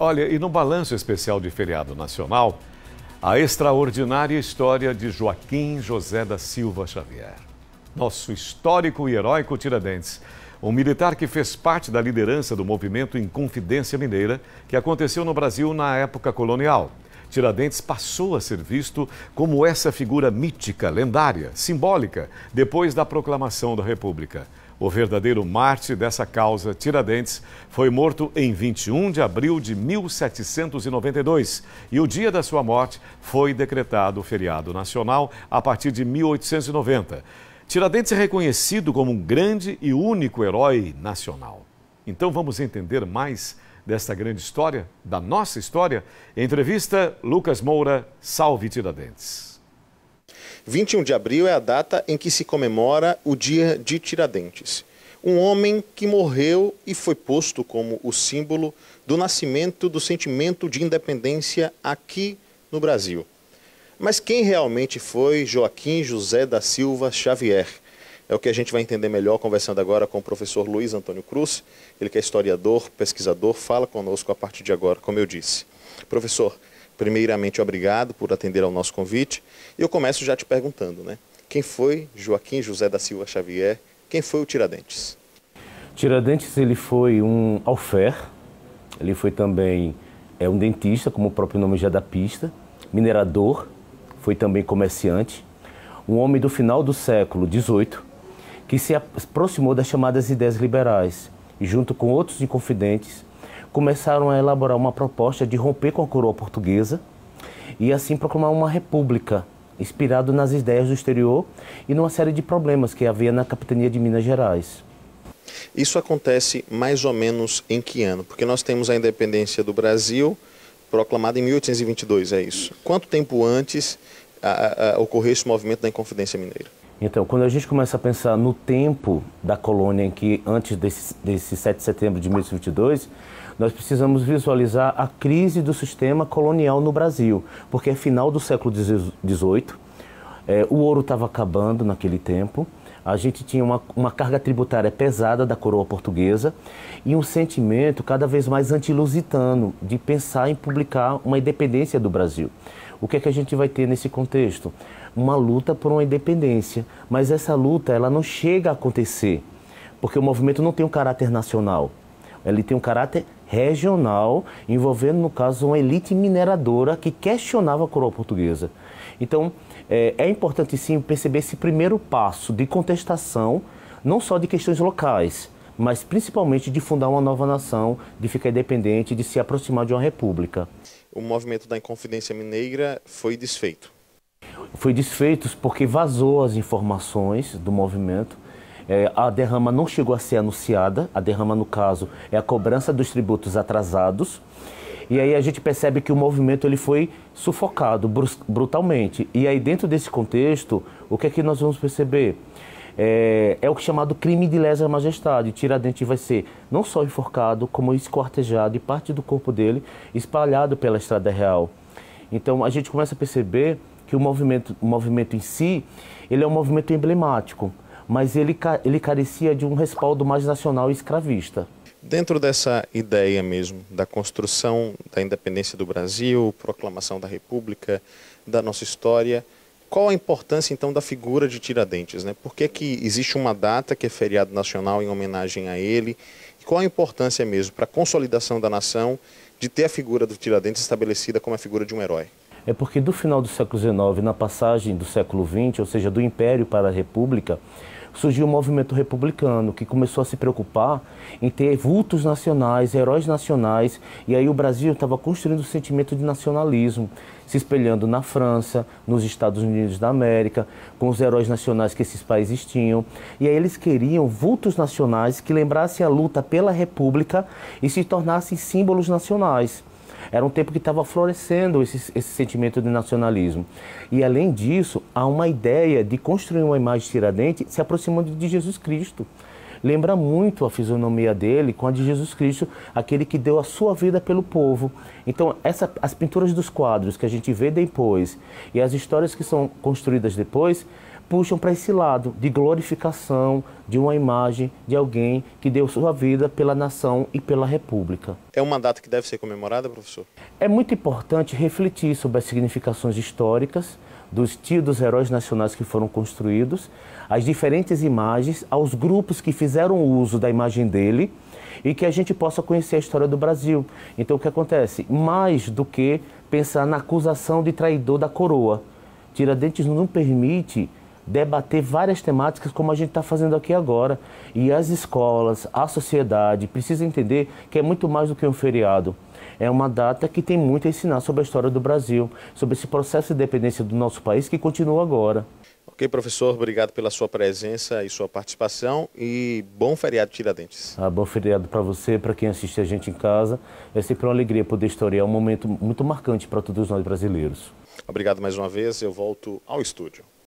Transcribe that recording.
Olha, e no balanço especial de feriado nacional, a extraordinária história de Joaquim José da Silva Xavier. Nosso histórico e heróico Tiradentes, um militar que fez parte da liderança do movimento Inconfidência Mineira, que aconteceu no Brasil na época colonial. Tiradentes passou a ser visto como essa figura mítica, lendária, simbólica, depois da proclamação da República o verdadeiro mártir dessa causa, Tiradentes, foi morto em 21 de abril de 1792 e o dia da sua morte foi decretado feriado nacional a partir de 1890. Tiradentes é reconhecido como um grande e único herói nacional. Então vamos entender mais desta grande história, da nossa história? Entrevista Lucas Moura, Salve Tiradentes. 21 de abril é a data em que se comemora o Dia de Tiradentes, um homem que morreu e foi posto como o símbolo do nascimento do sentimento de independência aqui no Brasil. Mas quem realmente foi Joaquim José da Silva Xavier? É o que a gente vai entender melhor conversando agora com o professor Luiz Antônio Cruz. Ele que é historiador, pesquisador, fala conosco a partir de agora, como eu disse. Professor, primeiramente, obrigado por atender ao nosso convite. E eu começo já te perguntando, né? Quem foi Joaquim José da Silva Xavier? Quem foi o Tiradentes? Tiradentes ele foi um alfer, ele foi também é um dentista, como o próprio nome já dá pista, minerador, foi também comerciante, um homem do final do século XVIII que se aproximou das chamadas ideias liberais e junto com outros inconfidentes começaram a elaborar uma proposta de romper com a coroa portuguesa e assim proclamar uma república, inspirado nas ideias do exterior e numa série de problemas que havia na capitania de Minas Gerais. Isso acontece mais ou menos em que ano? Porque nós temos a independência do Brasil proclamada em 1822, é isso. Quanto tempo antes a, a, ocorreu esse movimento da Inconfidência Mineira? Então, quando a gente começa a pensar no tempo da colônia em que antes desse, desse 7 de setembro de 1822, nós precisamos visualizar a crise do sistema colonial no Brasil, porque é final do século XVIII, é, o ouro estava acabando naquele tempo, a gente tinha uma, uma carga tributária pesada da coroa portuguesa e um sentimento cada vez mais antilusitano de pensar em publicar uma independência do Brasil. O que é que a gente vai ter nesse contexto? Uma luta por uma independência, mas essa luta ela não chega a acontecer, porque o movimento não tem um caráter nacional. Ele tem um caráter regional, envolvendo, no caso, uma elite mineradora que questionava a coroa portuguesa. Então, é, é, importante sim perceber esse primeiro passo de contestação, não só de questões locais, mas principalmente de fundar uma nova nação, de ficar independente, de se aproximar de uma república o movimento da Inconfidência Mineira foi desfeito? Foi desfeito porque vazou as informações do movimento. É, a derrama não chegou a ser anunciada. A derrama, no caso, é a cobrança dos tributos atrasados. E aí a gente percebe que o movimento ele foi sufocado brutalmente. E aí dentro desse contexto, o que é que nós vamos perceber? é, é o chamado crime de lesa majestade. Tiradentes vai ser não só enforcado, como esquartejado e parte do corpo dele espalhado pela Estrada Real. Então a gente começa a perceber que o movimento, o movimento em si, ele é um movimento emblemático, mas ele, ele carecia de um respaldo mais nacional e escravista. Dentro dessa ideia mesmo da construção da independência do Brasil, proclamação da República, da nossa história, qual a importância então da figura de Tiradentes? Né? Por que, que existe uma data que é feriado nacional em homenagem a ele? E qual a importância mesmo para a consolidação da nação de ter a figura do Tiradentes estabelecida como a figura de um herói? É porque do final do século XIX, na passagem do século XX, ou seja, do Império para a República, surgiu o movimento republicano, que começou a se preocupar em ter vultos nacionais, heróis nacionais, e aí o Brasil estava construindo o um sentimento de nacionalismo, se espelhando na França, nos Estados Unidos da América, com os heróis nacionais que esses países tinham. E aí eles queriam vultos nacionais que lembrassem a luta pela república e se tornassem símbolos nacionais. Era um tempo que estava florescendo esse, esse sentimento de nacionalismo. E além disso, há uma ideia de construir uma imagem tiradente se aproximando de Jesus Cristo lembra muito a fisionomia dele com a de Jesus Cristo, aquele que deu a sua vida pelo povo. Então, essa, as pinturas dos quadros que a gente vê depois e as histórias que são construídas depois puxam para esse lado de glorificação de uma imagem de alguém que deu sua vida pela nação e pela república. É uma data que deve ser comemorada, professor? É muito importante refletir sobre as significações históricas dos tidos heróis nacionais que foram construídos, as diferentes imagens, aos grupos que fizeram uso da imagem dele e que a gente possa conhecer a história do Brasil. Então o que acontece? Mais do que pensar na acusação de traidor da coroa. Tiradentes não permite debater várias temáticas como a gente está fazendo aqui agora. E as escolas, a sociedade precisa entender que é muito mais do que um feriado. É uma data que tem muito a ensinar sobre a história do Brasil, sobre esse processo de independência do nosso país que continua agora. Ok, professor, obrigado pela sua presença e sua participação e bom feriado Tiradentes. Ah, bom feriado para você, para quem assiste a gente em casa. É sempre uma alegria poder historiar um momento muito marcante para todos nós brasileiros. Obrigado mais uma vez, eu volto ao estúdio.